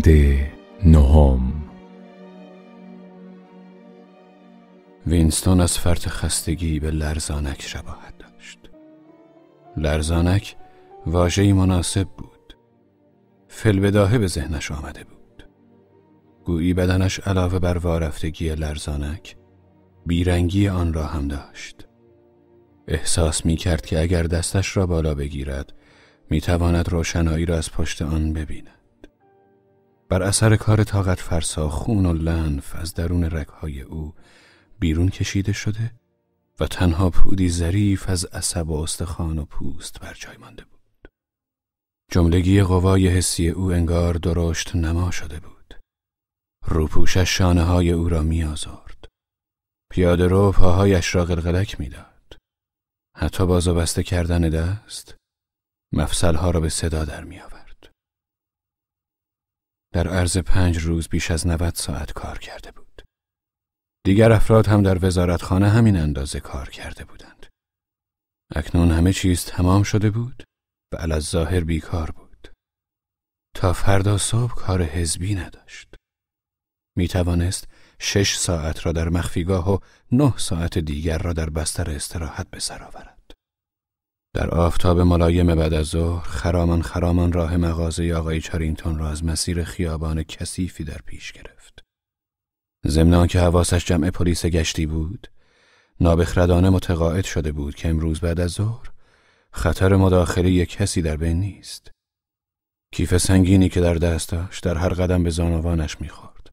بند نهم وینستون از فرط خستگی به لرزانک شباهت داشت لرزانک واژه‌ای مناسب بود فلبداهه به ذهنش آمده بود گویی بدنش علاوه بر وارفتگی لرزانک بیرنگی آن را هم داشت احساس می کرد که اگر دستش را بالا بگیرد می تواند روشنایی را از پشت آن ببیند بر اثر کار طاقت فرسا خون و لنف از درون رگهای او بیرون کشیده شده و تنها پودی ظریف از عصب و استخوان و پوست بر جای مانده بود. جملگی قوای حسی او انگار درشت نما شده بود. روپوشش شانه های او را می آزارد. پیاده رو پاهایش را قلقلک میداد. حتی بازو بسته کردن دست ها را به صدا در می آورد. در عرض پنج روز بیش از 90 ساعت کار کرده بود. دیگر افراد هم در وزارتخانه همین اندازه کار کرده بودند. اکنون همه چیز تمام شده بود و علاز ظاهر بیکار بود. تا فردا صبح کار حزبی نداشت. می توانست شش ساعت را در مخفیگاه و نه ساعت دیگر را در بستر استراحت به سر در آفتاب ملایم بعد از ظهر خرامان خرامان راه مغازه آقای چارینتون را از مسیر خیابان کثیفی در پیش گرفت. ضمن که حواسش جمع پلیس گشتی بود، نابخردانه متقاعد شده بود که امروز بعد از ظهر خطر مداخله کسی در بین نیست. کیف سنگینی که در دست داشت در هر قدم به زانوانش میخورد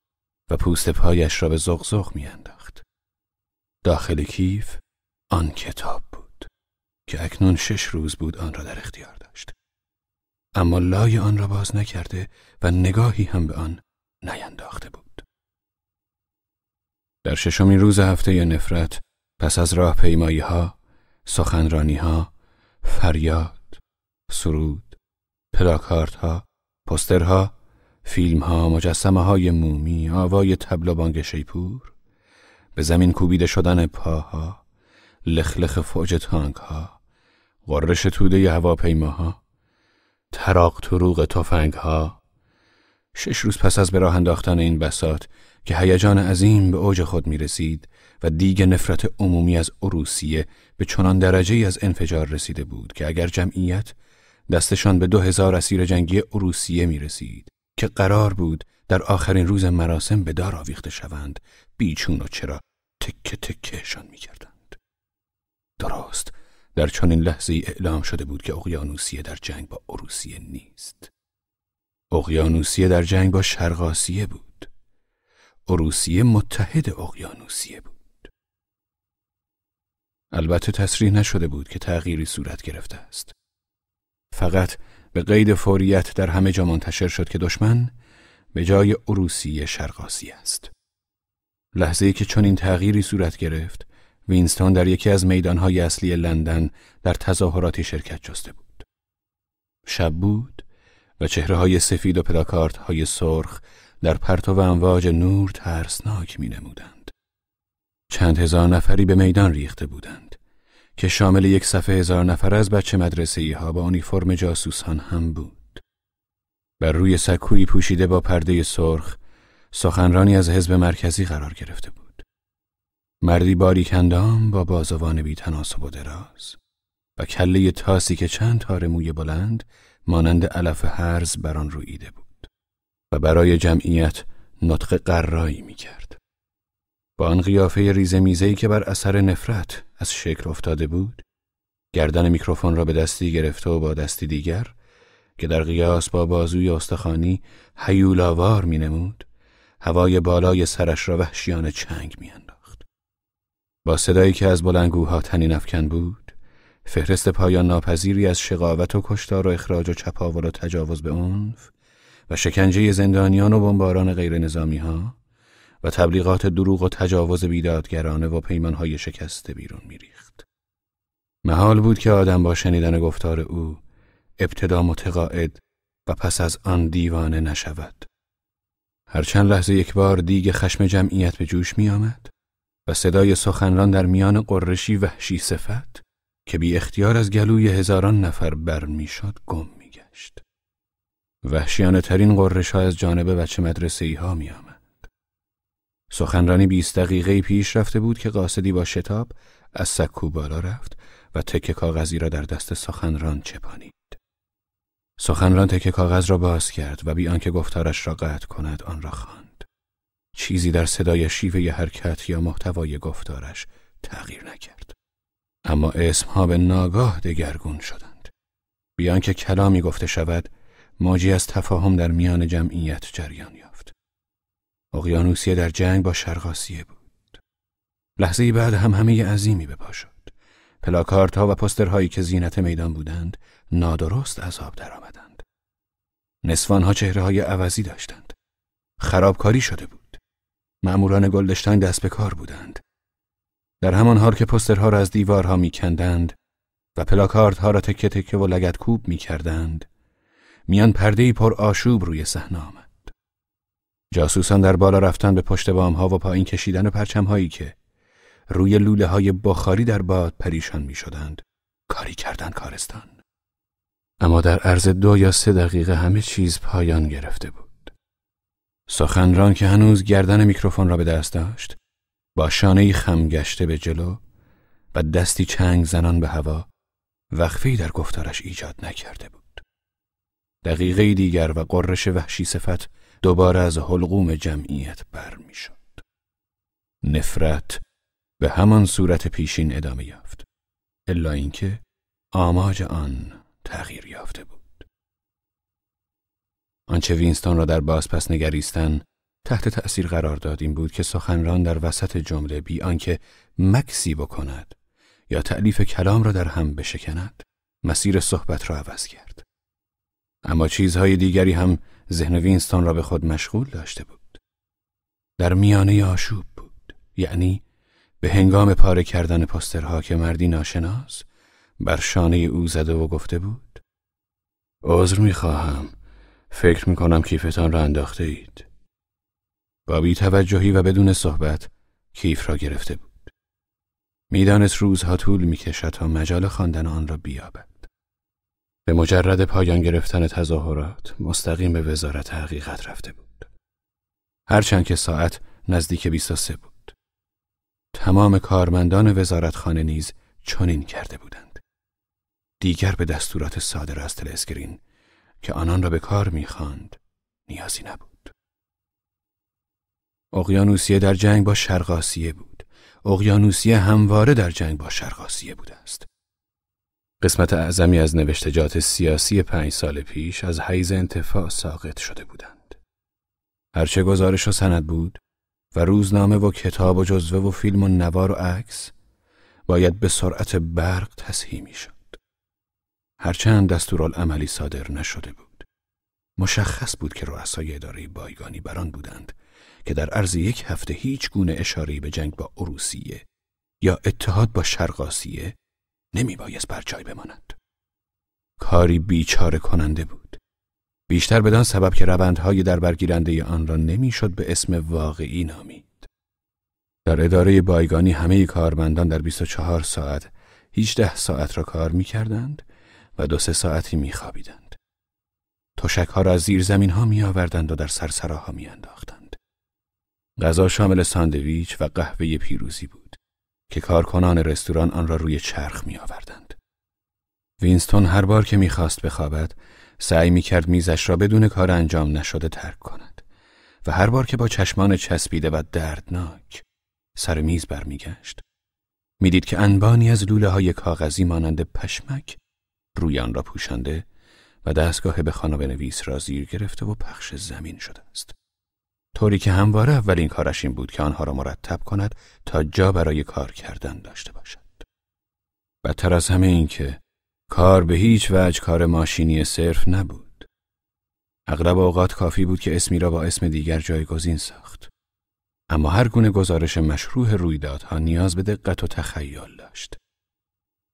و پوست پایش را به زغزغ میانداخت. داخل کیف آن کتاب که اکنون شش روز بود آن را در اختیار داشت. اما لای آن را باز نکرده و نگاهی هم به آن نینداخته بود. در ششمین روز هفته نفرت پس از راه پیمایی ها، سخنرانی ها، فریاد، سرود، پلاکارت ها، پسترها، فیلم ها، مجسمه های مومی، آوای تبل بانگ شیپور، به زمین کوبیده شدن پاها، لخلخ فوج تانک ها، غرش توده هواپیماها تراق تروق تفنگها، شش روز پس از به انداختن این بسات که هیجان عظیم به اوج خود می رسید و دیگه نفرت عمومی از عروسیه به چنان درجه از انفجار رسیده بود که اگر جمعیت دستشان به دو هزار اسیر جنگی عروسیه می رسید که قرار بود در آخرین روز مراسم به دار آویخته شوند بیچون و چرا تکه تکهشان می کردند. درست در چنین لحظه ای اعلام شده بود که اقیانوسیه در جنگ با اروسیه نیست. اقیانوسیه در جنگ با شرقاسیه بود. اروسیه متحد اقیانوسیه بود. البته تصریح نشده بود که تغییری صورت گرفته است. فقط به قید فوریت در همه جا منتشر شد که دشمن به جای اروسیه شرقاسی است. لحظه ای که چنین تغییری صورت گرفت وینستون در یکی از میدانهای اصلی لندن در تظاهراتی شرکت جسته بود. شب بود و چهره های سفید و پلاکارت های سرخ در پرتو و امواج نور ترسناک می نمودند. چند هزار نفری به میدان ریخته بودند که شامل یک صفحه هزار نفر از بچه مدرسه ای ها با آنیفرم جاسوسان هم بود. بر روی سکوی پوشیده با پرده سرخ سخنرانی از حزب مرکزی قرار گرفته بود. مردی باریکندام با بازوان بی تناسب و دراز و کله تاسی که چند تار موی بلند مانند علف هرز بر آن رویده بود و برای جمعیت نطق قرایی می کرد. با آن قیافه ریزه که بر اثر نفرت از شکل افتاده بود گردن میکروفون را به دستی گرفته و با دستی دیگر که در قیاس با بازوی استخانی هیولاوار نمود هوای بالای سرش را وحشیانه چنگ میاند. با صدایی که از بلنگوها تنی نفکن بود فهرست پایان ناپذیری از شقاوت و کشتار و اخراج و چپاول و تجاوز به عنف و شکنجه زندانیان و بمباران غیر نظامی ها و تبلیغات دروغ و تجاوز بیدادگرانه و پیمانهای شکسته بیرون میریخت. محال بود که آدم با شنیدن گفتار او ابتدا متقاعد و پس از آن دیوانه نشود. هر چند لحظه یک بار دیگ خشم جمعیت به جوش می آمد و صدای سخنران در میان قرشی وحشی صفت که بی اختیار از گلوی هزاران نفر برمیشد گم میگشت. وحشیانه ترین قررش ها از جانب بچه مدرسه ای ها می آمد. سخنرانی بیست دقیقه پیش رفته بود که قاصدی با شتاب از سکو بالا رفت و تکه کاغذی را در دست سخنران چپانید. سخنران تکه کاغذ را باز کرد و بی آنکه گفتارش را قطع کند آن را خواند. چیزی در صدای شیوه حرکت یا محتوای گفتارش تغییر نکرد. اما اسمها به ناگاه دگرگون شدند. بیان که کلامی گفته شود، ماجی از تفاهم در میان جمعیت جریان یافت. اقیانوسیه در جنگ با شرقاسیه بود. لحظه بعد هم همه عظیمی به پا شد. پلاکارت ها و پسترهایی که زینت میدان بودند، نادرست از آب درآمدند. نصفان ها چهره های عوضی داشتند. خرابکاری شده بود. معموران گلدشتاین دست به کار بودند. در همان حال که پسترها را از دیوارها میکندند و پلاکاردها را تکه تکه و لگت کوب میکردند میان پردهی پر آشوب روی صحنه آمد. جاسوسان در بالا رفتن به پشت بامها و پایین کشیدن پرچمهایی که روی لوله های بخاری در باد پریشان می کاری کردن کارستان. اما در عرض دو یا سه دقیقه همه چیز پایان گرفته بود. سخنران که هنوز گردن میکروفون را به دست داشت با شانه خم گشته به جلو و دستی چنگ زنان به هوا وقفی در گفتارش ایجاد نکرده بود دقیقه دیگر و قررش وحشی صفت دوباره از حلقوم جمعیت برمیشد نفرت به همان صورت پیشین ادامه یافت الا اینکه آماج آن تغییر یافته بود آنچه وینستون را در بازپس نگریستن تحت تأثیر قرار داد این بود که سخنران در وسط جمله بی آنکه مکسی بکند یا تعلیف کلام را در هم بشکند مسیر صحبت را عوض کرد اما چیزهای دیگری هم ذهن وینستون را به خود مشغول داشته بود در میانه آشوب بود یعنی به هنگام پاره کردن پسترها که مردی ناشناس بر شانه او زده و گفته بود عذر میخواهم فکر کنم کیفتان را انداخته اید. با بی توجهی و بدون صحبت کیف را گرفته بود. میدانست روزها طول میکشد تا مجال خواندن آن را بیابد. به مجرد پایان گرفتن تظاهرات مستقیم به وزارت حقیقت رفته بود. هرچند که ساعت نزدیک 23 بود. تمام کارمندان وزارتخانه نیز چنین کرده بودند. دیگر به دستورات صادر از تلسکرین که آنان را به کار میخواند نیازی نبود اقیانوسیه در جنگ با شرقاسیه بود اقیانوسیه همواره در جنگ با شرقاسیه بوده است قسمت اعظمی از نوشتجات سیاسی پنج سال پیش از حیز انتفاع ساقط شده بودند هرچه گزارش و سند بود و روزنامه و کتاب و جزوه و فیلم و نوار و عکس باید به سرعت برق تصحیح شد هرچند دستورالعملی صادر نشده بود. مشخص بود که رؤسای اداره بایگانی بران بودند که در عرض یک هفته هیچ گونه اشاره‌ای به جنگ با اروسیه یا اتحاد با شرقاسیه نمیبایست بر جای بماند. کاری بیچاره کننده بود. بیشتر بدان سبب که روندهای در برگیرنده آن را نمیشد به اسم واقعی نامید. در اداره بایگانی همه کارمندان در 24 ساعت 18 ساعت را کار میکردند و دو سه ساعتی میخوابیدند. تشک ها را از زیر زمین ها می آوردند و در سرسراها می انداختند. غذا شامل ساندویچ و قهوه پیروزی بود که کارکنان رستوران آن را روی چرخ می آوردند. وینستون هر بار که میخواست بخوابد سعی میکرد میزش را بدون کار انجام نشده ترک کند و هر بار که با چشمان چسبیده و دردناک سر میز برمیگشت میدید که انبانی از لوله های کاغذی مانند پشمک روی آن را پوشانده و دستگاه به خانه بنویس را زیر گرفته و پخش زمین شده است. طوری که همواره اولین کارش این بود که آنها را مرتب کند تا جا برای کار کردن داشته باشد. بدتر از همه این که کار به هیچ وجه کار ماشینی صرف نبود. اغلب اوقات کافی بود که اسمی را با اسم دیگر جایگزین ساخت. اما هر گونه گزارش مشروع رویدادها نیاز به دقت و تخیل داشت.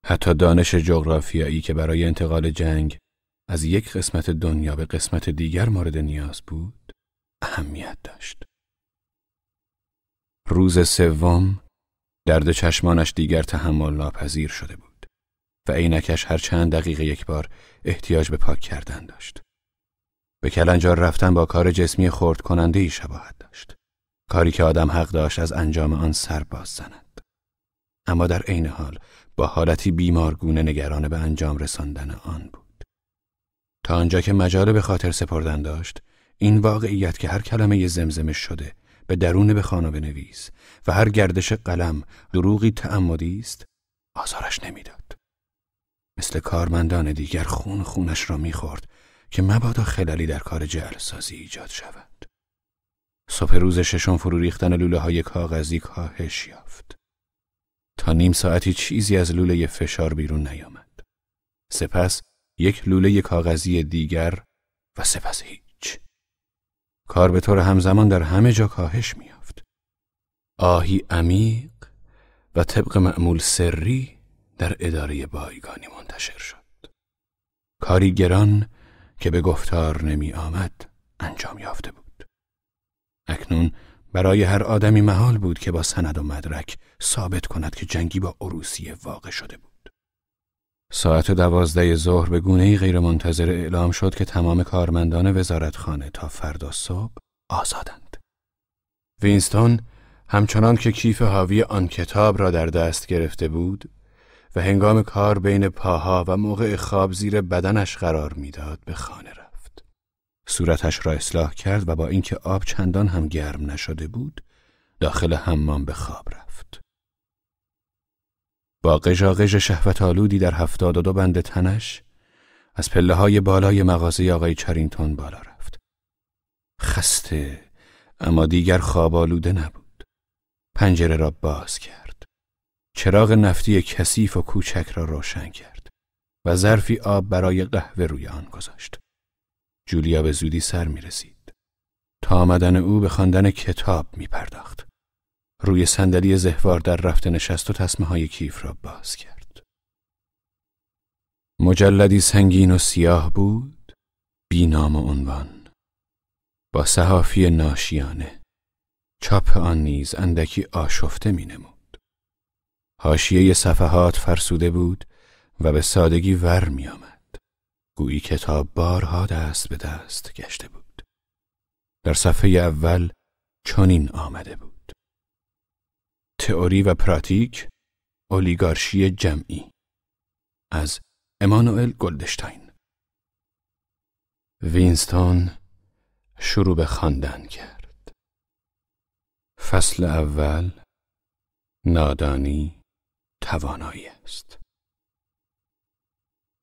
حتی دانش جغرافیایی که برای انتقال جنگ از یک قسمت دنیا به قسمت دیگر مورد نیاز بود اهمیت داشت. روز سوم درد چشمانش دیگر تحمل ناپذیر شده بود و عینکش هر چند دقیقه یک بار احتیاج به پاک کردن داشت. به کلنجار رفتن با کار جسمی خورد کننده ای شباهت داشت. کاری که آدم حق داشت از انجام آن سر باز زند. اما در عین حال با حالتی بیمارگونه نگران به انجام رساندن آن بود. تا آنجا که مجال به خاطر سپردن داشت، این واقعیت که هر کلمه زمزمه شده به درون به خانه بنویس و هر گردش قلم دروغی تعمدی است، آزارش نمیداد. مثل کارمندان دیگر خون خونش را میخورد که مبادا خلالی در کار سازی ایجاد شود. صبح روز ششم فرو ریختن لوله های کاغذی کاهش یافت. نیم ساعتی چیزی از لوله فشار بیرون نیامد. سپس یک لوله کاغذی دیگر و سپس هیچ. کار به طور همزمان در همه جا کاهش میافت. آهی عمیق و طبق معمول سری در اداره بایگانی منتشر شد. کاری گران که به گفتار نمی آمد انجام یافته بود. اکنون برای هر آدمی محال بود که با سند و مدرک ثابت کند که جنگی با عروسیه واقع شده بود. ساعت دوازده ظهر به گونه‌ای غیرمنتظره اعلام شد که تمام کارمندان وزارتخانه تا فردا صبح آزادند. وینستون همچنان که کیف حاوی آن کتاب را در دست گرفته بود و هنگام کار بین پاها و موقع خواب زیر بدنش قرار میداد به خانه رفت. صورتش را اصلاح کرد و با اینکه آب چندان هم گرم نشده بود داخل حمام به خواب رفت. با قژاقژ شهوت آلودی در هفتاد و دو بند تنش از پله های بالای مغازه آقای چرینتون بالا رفت. خسته اما دیگر خواب آلوده نبود. پنجره را باز کرد. چراغ نفتی کثیف و کوچک را روشن کرد و ظرفی آب برای قهوه روی آن گذاشت. جولیا به زودی سر می رسید. تا آمدن او به خواندن کتاب می پرداخت. روی صندلی زهوار در رفته نشست و تصمه های کیف را باز کرد. مجلدی سنگین و سیاه بود، بینام و عنوان. با صحافی ناشیانه. چاپ آن نیز اندکی آشفته می نمود. حاشیه صفحات فرسوده بود و به سادگی ور می آمد. گویی کتاب بارها دست به دست گشته بود در صفحه اول چنین آمده بود تئوری و پراتیک اولیگارشی جمعی از امانوئل گلدشتاین وینستون شروع به خواندن کرد فصل اول نادانی توانایی است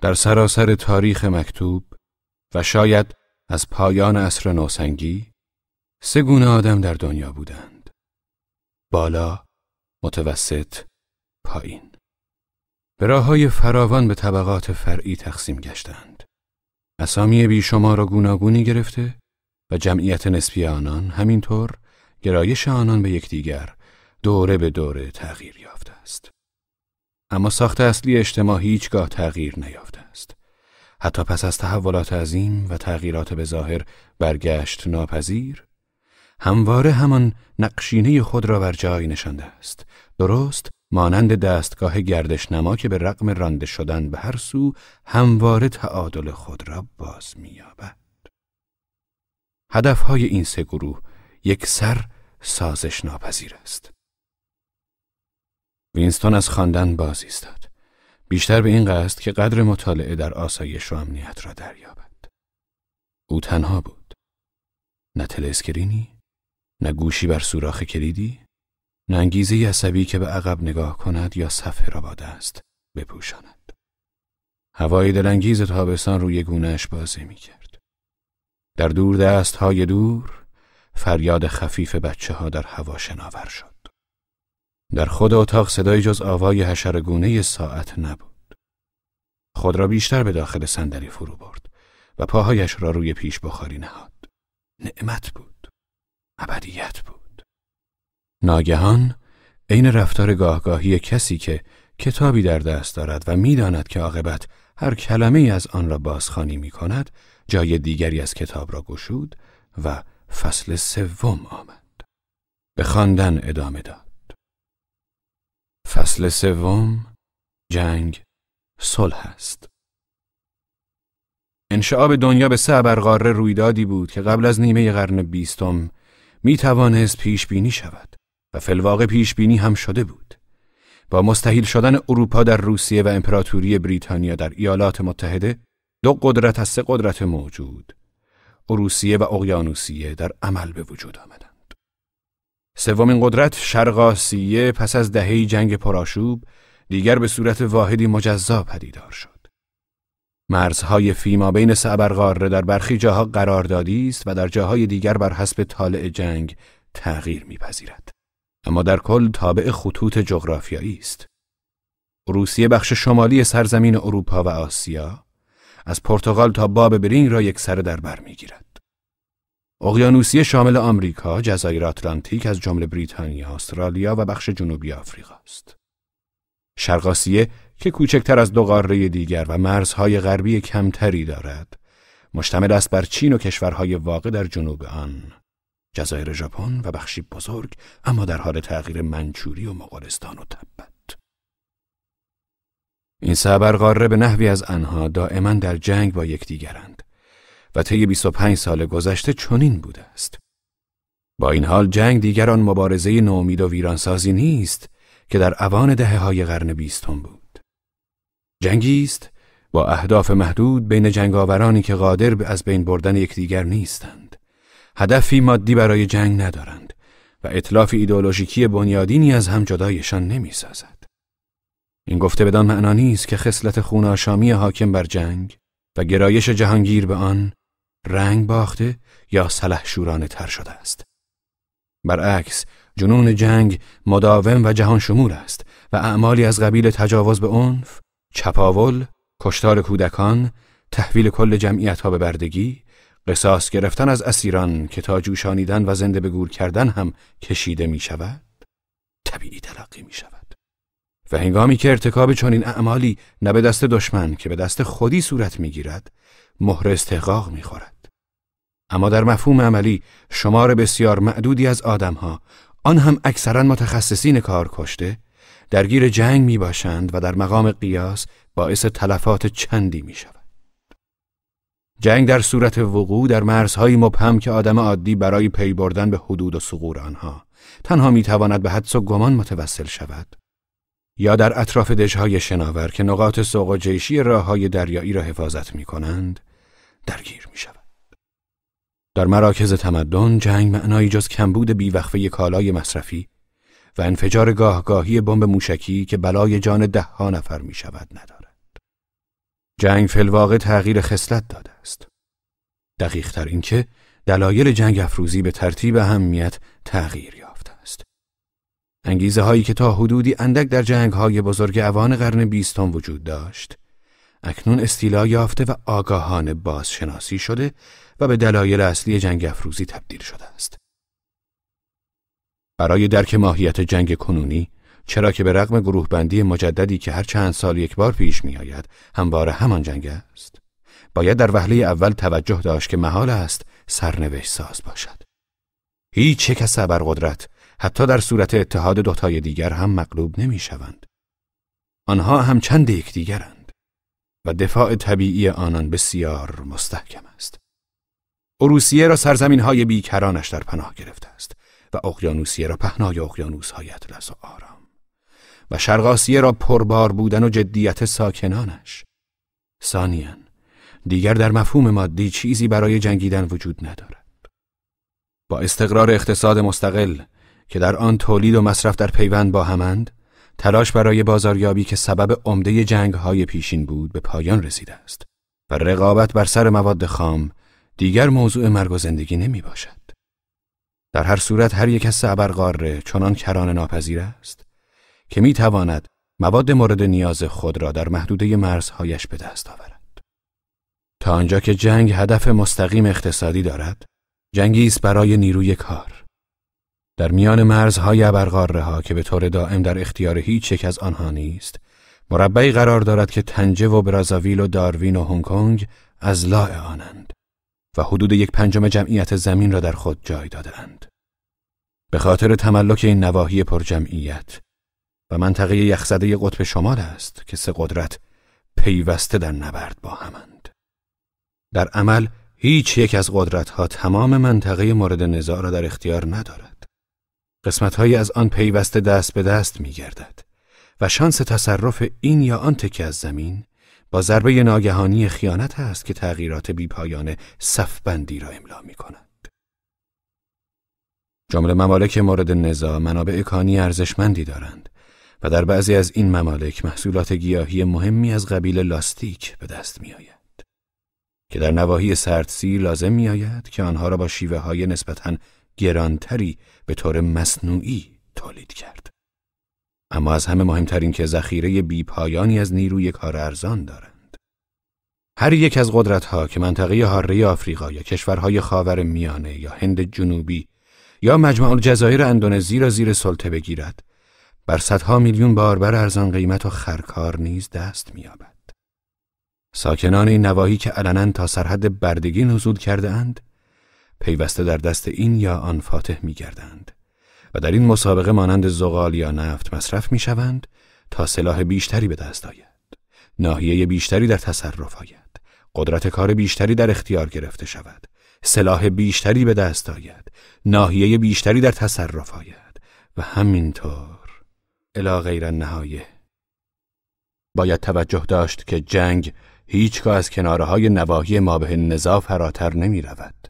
در سراسر تاریخ مکتوب و شاید از پایان عصر نوسنگی سه گونه آدم در دنیا بودند بالا متوسط پایین به راه های فراوان به طبقات فرعی تقسیم گشتند اسامی شما را گوناگونی گرفته و جمعیت نسبی آنان همینطور گرایش آنان به یکدیگر دوره به دوره تغییر یافته است اما ساخت اصلی اجتماع هیچگاه تغییر نیافته است. حتی پس از تحولات عظیم و تغییرات به ظاهر برگشت ناپذیر، همواره همان نقشینه خود را بر جای نشانده است. درست مانند دستگاه گردش نما که به رقم رانده شدن به هر سو همواره تعادل خود را باز می‌یابد. هدفهای این سه گروه یک سر سازش ناپذیر است. وینستون از خواندن باز ایستاد. بیشتر به این قصد که قدر مطالعه در آسایش و امنیت را دریابد. او تنها بود. نه تلسکرینی، نه گوشی بر سوراخ کلیدی، نه انگیزه عصبی که به عقب نگاه کند یا صفحه را با دست بپوشاند. هوای دلانگیز تابستان روی گونهش بازی می کرد. در دور دست های دور فریاد خفیف بچه ها در هوا شناور شد. در خود اتاق صدای جز آوای حشرگونه ساعت نبود. خود را بیشتر به داخل صندلی فرو برد و پاهایش را روی پیش بخاری نهاد. نعمت بود. ابدیت بود. ناگهان عین رفتار گاهگاهی کسی که کتابی در دست دارد و میداند که عاقبت هر کلمه ای از آن را بازخانی می کند جای دیگری از کتاب را گشود و فصل سوم آمد. به خواندن ادامه داد. فصل سوم جنگ صلح است انشعاب دنیا به سه ابرقاره رویدادی بود که قبل از نیمه قرن بیستم می توانست پیش بینی شود و فلواقع پیش بینی هم شده بود با مستحیل شدن اروپا در روسیه و امپراتوری بریتانیا در ایالات متحده دو قدرت از سه قدرت موجود روسیه و اقیانوسیه در عمل به وجود آمدند سومین قدرت شرق پس از دهه جنگ پراشوب دیگر به صورت واحدی مجزا پدیدار شد. مرزهای فیما بین سبرغاره در برخی جاها دادی است و در جاهای دیگر بر حسب طالع جنگ تغییر میپذیرد. اما در کل تابع خطوط جغرافیایی است. روسیه بخش شمالی سرزمین اروپا و آسیا از پرتغال تا باب برین را یک سر در بر میگیرد. اقیانوسیه شامل آمریکا، جزایر آتلانتیک از جمله بریتانیا، استرالیا و بخش جنوبی آفریقا است. شرقاسیه که کوچکتر از دو قاره دیگر و مرزهای غربی کمتری دارد، مشتمل است بر چین و کشورهای واقع در جنوب آن، جزایر ژاپن و بخشی بزرگ اما در حال تغییر منچوری و مغولستان و تبت. این سه قاره به نحوی از آنها دائما در جنگ با یکدیگرند. و طی 25 سال گذشته چنین بوده است. با این حال جنگ دیگران مبارزه نومید و ویرانسازی نیست که در اوان دهه های قرن بیستم بود. جنگی است با اهداف محدود بین جنگاورانی که قادر به از بین بردن یکدیگر نیستند. هدفی مادی برای جنگ ندارند و اطلاف ایدولوژیکی بنیادینی از هم جدایشان نمیسازد. این گفته بدان معنا نیست که خصلت خوناشامی حاکم بر جنگ و گرایش جهانگیر به آن رنگ باخته یا سلحشورانه تر شده است. برعکس جنون جنگ مداوم و جهان شمول است و اعمالی از قبیل تجاوز به عنف، چپاول، کشتار کودکان، تحویل کل جمعیت ها به بردگی، قصاص گرفتن از اسیران که تا جوشانیدن و زنده به گور کردن هم کشیده می شود، طبیعی تلقی می شود. و هنگامی که ارتکاب چنین اعمالی نه به دست دشمن که به دست خودی صورت می گیرد، مهر استحقاق می خورد. اما در مفهوم عملی شمار بسیار معدودی از آدمها آن هم اکثرا متخصصین کار کشته درگیر جنگ می باشند و در مقام قیاس باعث تلفات چندی می شود. جنگ در صورت وقوع در مرزهایی مبهم که آدم عادی برای پی بردن به حدود و سقور آنها تنها می تواند به حدس و گمان متوسل شود یا در اطراف دژهای شناور که نقاط سوق و جیشی راه های دریایی را حفاظت می کنند درگیر می شود. در مراکز تمدن جنگ معنایی جز کمبود بیوقفه کالای مصرفی و انفجار گاهگاهی بمب موشکی که بلای جان ده ها نفر می شود ندارد. جنگ فلواقع تغییر خصلت داده است. دقیق تر اینکه دلایل جنگ افروزی به ترتیب اهمیت تغییر یافته است. انگیزه هایی که تا حدودی اندک در جنگ های بزرگ اوان قرن بیستم وجود داشت، اکنون استیلا یافته و آگاهانه بازشناسی شده و به دلایل اصلی جنگ افروزی تبدیل شده است. برای درک ماهیت جنگ کنونی چرا که به رغم گروه بندی مجددی که هر چند سال یک بار پیش می آید همواره همان جنگ است باید در وهله اول توجه داشت که محال است سرنوشت ساز باشد هیچ یک از قدرت حتی در صورت اتحاد دوتای دیگر هم مغلوب نمی شوند آنها هم چند و دفاع طبیعی آنان بسیار مستحکم است. اروسیه را سرزمین های بیکرانش در پناه گرفته است و اقیانوسیه را پهنای اقیانوس های اطلس و آرام و شرقاسیه را پربار بودن و جدیت ساکنانش. سانیان دیگر در مفهوم مادی چیزی برای جنگیدن وجود ندارد. با استقرار اقتصاد مستقل که در آن تولید و مصرف در پیوند با همند، تلاش برای بازاریابی که سبب عمده جنگ های پیشین بود به پایان رسیده است و رقابت بر سر مواد خام دیگر موضوع مرگ و زندگی نمی باشد. در هر صورت هر یک از سبرقاره چنان کران ناپذیر است که می تواند مواد مورد نیاز خود را در محدوده مرزهایش به دست آورد. تا آنجا که جنگ هدف مستقیم اقتصادی دارد، جنگی است برای نیروی کار. در میان مرزهای ابرقاره ها که به طور دائم در اختیار هیچ یک از آنها نیست مربعی قرار دارد که تنجه و برازاویل و داروین و هنگ کنگ از لاع آنند و حدود یک پنجم جمعیت زمین را در خود جای دادند. به خاطر تملک این نواحی پرجمعیت و منطقه یخزده قطب شمال است که سه قدرت پیوسته در نبرد با همند. در عمل هیچ یک از قدرت ها تمام منطقه مورد نزاع را در اختیار ندارد. قسمتهایی از آن پیوسته دست به دست می گردد و شانس تصرف این یا آن تکه از زمین با ضربه ناگهانی خیانت است که تغییرات صف صفبندی را املا می کند. جمله ممالک مورد نزا منابع کانی ارزشمندی دارند و در بعضی از این ممالک محصولات گیاهی مهمی از قبیل لاستیک به دست می آید. که در نواحی سردسی لازم می آید که آنها را با شیوه های نسبتاً گرانتری به طور مصنوعی تولید کرد. اما از همه مهمترین که ذخیره بیپایانی از نیروی کار ارزان دارند. هر یک از ها که منطقه حاره آفریقا یا کشورهای خاور میانه یا هند جنوبی یا مجموع الجزایر اندونزی را زیر سلطه بگیرد بر صدها میلیون باربر ارزان قیمت و خرکار نیز دست مییابد ساکنان این نواحی که علنا تا سرحد بردگی نزود کرده اند پیوسته در دست این یا آن فاتح می گردند و در این مسابقه مانند زغال یا نفت مصرف می شوند تا سلاح بیشتری به دست آید ناحیه بیشتری در تصرف آید قدرت کار بیشتری در اختیار گرفته شود سلاح بیشتری به دست آید ناحیه بیشتری در تصرف آید و همینطور الا غیر نهایه باید توجه داشت که جنگ هیچگاه از کنارهای نواحی ما به فراتر نمی رود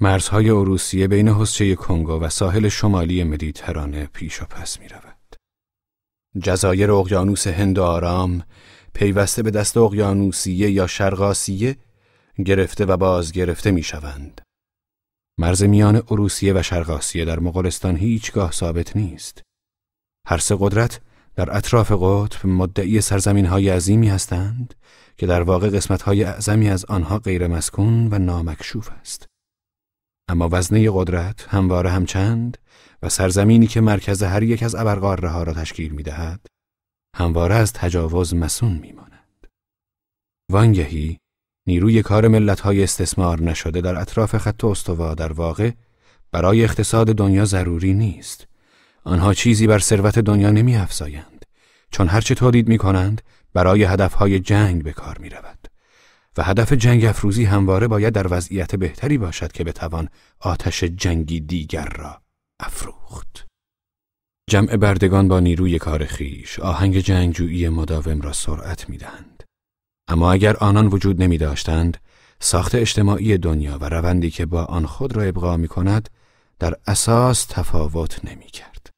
مرزهای اروسیه بین حسچه کنگو و ساحل شمالی مدیترانه پیش و پس می رود. جزایر اقیانوس هند آرام پیوسته به دست اقیانوسیه یا شرقاسیه گرفته و باز گرفته می شوند. مرز میان اروسیه و شرقاسیه در مغولستان هیچگاه ثابت نیست. هر سه قدرت در اطراف قطب مدعی سرزمین های عظیمی هستند که در واقع قسمت های اعظمی از آنها غیر مسکون و نامکشوف است. اما وزنه قدرت همواره همچند و سرزمینی که مرکز هر یک از ابرقاره ها را تشکیل می دهد همواره از تجاوز مسون می ماند. وانگهی نیروی کار ملت های استثمار نشده در اطراف خط استوا در واقع برای اقتصاد دنیا ضروری نیست. آنها چیزی بر ثروت دنیا نمی افزایند چون هرچه تولید می کنند برای هدفهای جنگ به کار می و هدف جنگ افروزی همواره باید در وضعیت بهتری باشد که بتوان آتش جنگی دیگر را افروخت. جمع بردگان با نیروی کار خیش آهنگ جنگجویی مداوم را سرعت میدهند. اما اگر آنان وجود نمی داشتند، ساخت اجتماعی دنیا و روندی که با آن خود را ابقا می کند، در اساس تفاوت نمی کرد.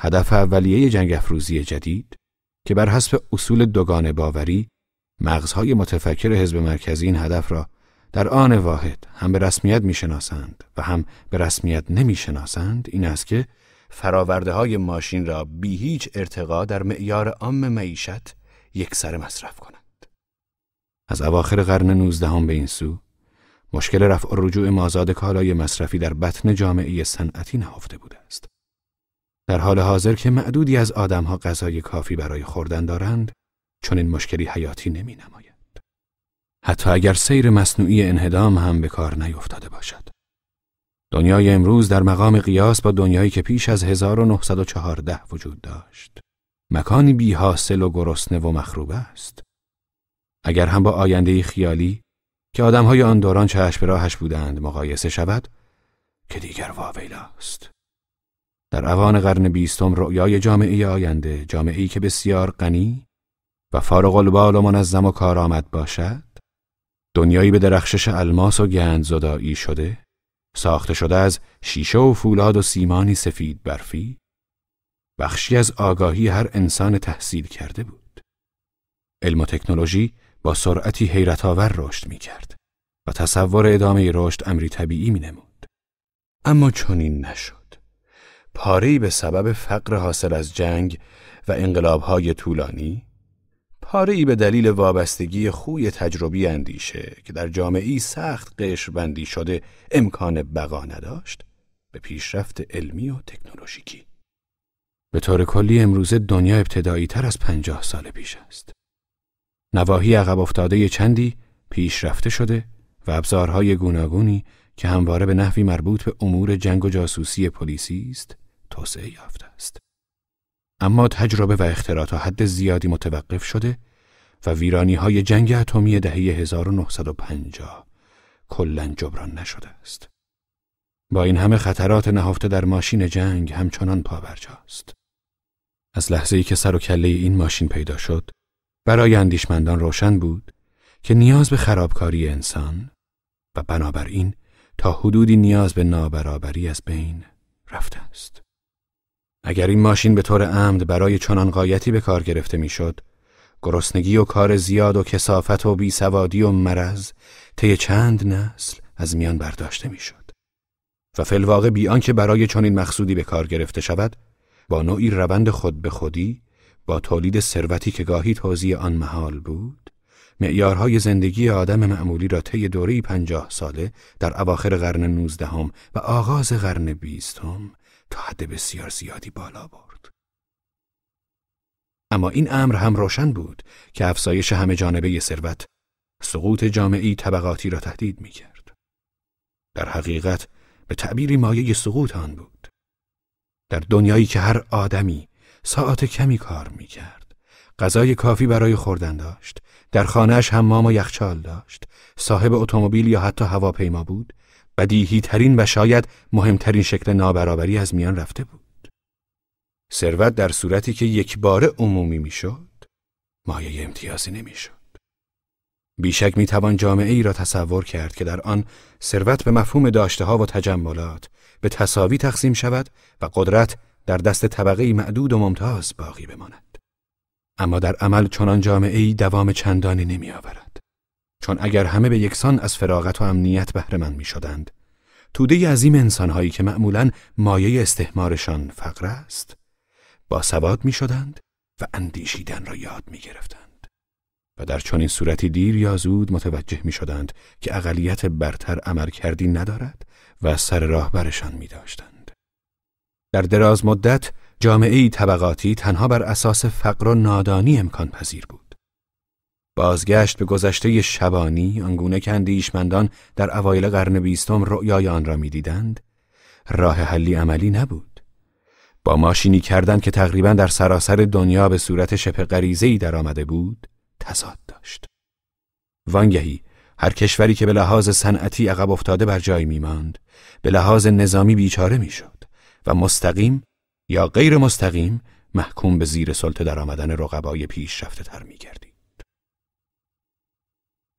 هدف اولیه جنگ افروزی جدید که بر حسب اصول دوگان باوری مغزهای متفکر حزب مرکزی این هدف را در آن واحد هم به رسمیت میشناسند و هم به رسمیت نمیشناسند این است که فراورده های ماشین را بی هیچ ارتقا در معیار عام معیشت یک سر مصرف کنند. از اواخر قرن 19 هم به این سو مشکل رفع رجوع مازاد کالای مصرفی در بطن جامعه صنعتی نهفته بوده است. در حال حاضر که معدودی از آدمها غذای کافی برای خوردن دارند، چون این مشکلی حیاتی نمی نماید. حتی اگر سیر مصنوعی انهدام هم به کار نیفتاده باشد. دنیای امروز در مقام قیاس با دنیایی که پیش از 1914 وجود داشت. مکانی بی حاصل و گرسنه و مخروبه است. اگر هم با آینده خیالی که آدمهای آن دوران چه به راهش بودند مقایسه شود که دیگر است. در اوان قرن بیستم رؤیای جامعه آینده جامعه ای که بسیار غنی و فارغ البال و منظم و کارآمد باشد دنیایی به درخشش الماس و گند زدایی شده ساخته شده از شیشه و فولاد و سیمانی سفید برفی بخشی از آگاهی هر انسان تحصیل کرده بود علم و تکنولوژی با سرعتی آور رشد می کرد و تصور ادامه رشد امری طبیعی می نمود. اما چنین نشد. پاری به سبب فقر حاصل از جنگ و انقلابهای طولانی پاره ای به دلیل وابستگی خوی تجربی اندیشه که در جامعی سخت قشربندی شده امکان بقا نداشت به پیشرفت علمی و تکنولوژیکی. به طور کلی امروزه دنیا ابتدایی تر از پنجاه سال پیش است. نواحی عقب افتاده چندی پیشرفته شده و ابزارهای گوناگونی که همواره به نحوی مربوط به امور جنگ و جاسوسی پلیسی است توسعه یافته است. اما تجربه و اختراع حد زیادی متوقف شده و ویرانی های جنگ اتمی دهه 1950 کلا جبران نشده است. با این همه خطرات نهفته در ماشین جنگ همچنان پاورجاست. از لحظه ای که سر و کله این ماشین پیدا شد، برای اندیشمندان روشن بود که نیاز به خرابکاری انسان و بنابراین تا حدودی نیاز به نابرابری از بین رفته است. اگر این ماشین به طور عمد برای چنان قایتی به کار گرفته میشد، گرسنگی و کار زیاد و کسافت و بیسوادی و مرض طی چند نسل از میان برداشته میشد. و فلواقع بیان که برای چنین مقصودی به کار گرفته شود، با نوعی روند خود به خودی با تولید ثروتی که گاهی توزیع آن محال بود معیارهای زندگی آدم معمولی را طی دوره پنجاه ساله در اواخر قرن نوزدهم و آغاز قرن بیستم تا حد بسیار زیادی بالا برد. اما این امر هم روشن بود که افزایش همه جانبه ثروت سقوط جامعی طبقاتی را تهدید می کرد. در حقیقت به تعبیری مایه سقوط آن بود. در دنیایی که هر آدمی ساعت کمی کار می کرد. غذای کافی برای خوردن داشت، در خانهش حمام و یخچال داشت، صاحب اتومبیل یا حتی هواپیما بود، بدیهی ترین و شاید مهمترین شکل نابرابری از میان رفته بود. ثروت در صورتی که یک بار عمومی میشد، مایه امتیازی نمیشد. بیشک توان جامعه ای را تصور کرد که در آن ثروت به مفهوم داشته ها و تجملات به تصاوی تقسیم شود و قدرت در دست طبقه معدود و ممتاز باقی بماند. اما در عمل چنان جامعه ای دوام چندانی نمی آورد. چون اگر همه به یکسان از فراغت و امنیت بهره مند میشدند توده عظیم انسانهایی که معمولا مایه استحمارشان فقر است با سواد میشدند و اندیشیدن را یاد می گرفتند. و در چنین صورتی دیر یا زود متوجه شدند که اقلیت برتر کردی ندارد و سر راهبرشان می داشتند. در دراز مدت جامعه طبقاتی تنها بر اساس فقر و نادانی امکان پذیر بود. بازگشت به گذشته شبانی آنگونه که اندیشمندان در اوایل قرن بیستم رؤیای آن را میدیدند راه حلی عملی نبود با ماشینی کردن که تقریبا در سراسر دنیا به صورت شبه در درآمده بود تضاد داشت وانگهی هر کشوری که به لحاظ صنعتی عقب افتاده بر جای میماند به لحاظ نظامی بیچاره میشد و مستقیم یا غیر مستقیم محکوم به زیر سلطه درآمدن رقبای پیشرفتهتر تر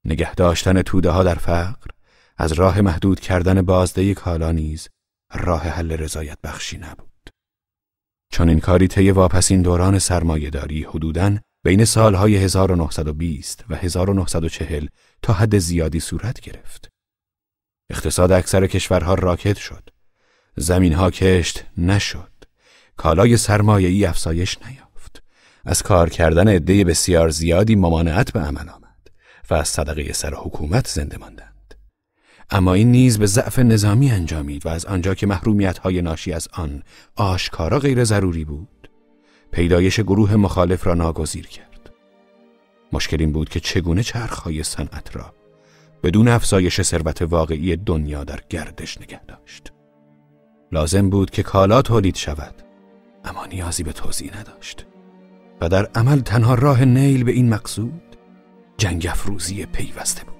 نگه داشتن توده ها در فقر از راه محدود کردن بازده کالا نیز راه حل رضایت بخشی نبود. چون این کاری طی واپسین دوران داری حدوداً بین سالهای 1920 و 1940 تا حد زیادی صورت گرفت. اقتصاد اکثر کشورها راکت شد. زمینها کشت نشد. کالای ای افزایش نیافت. از کار کردن عده بسیار زیادی ممانعت به عمل و از صدقه سر حکومت زنده ماندند اما این نیز به ضعف نظامی انجامید و از آنجا که محرومیت های ناشی از آن آشکارا غیر ضروری بود پیدایش گروه مخالف را ناگزیر کرد مشکل این بود که چگونه چرخهای صنعت را بدون افزایش ثروت واقعی دنیا در گردش نگه داشت لازم بود که کالا تولید شود اما نیازی به توضیح نداشت و در عمل تنها راه نیل به این مقصود جنگ افروزی پیوسته بود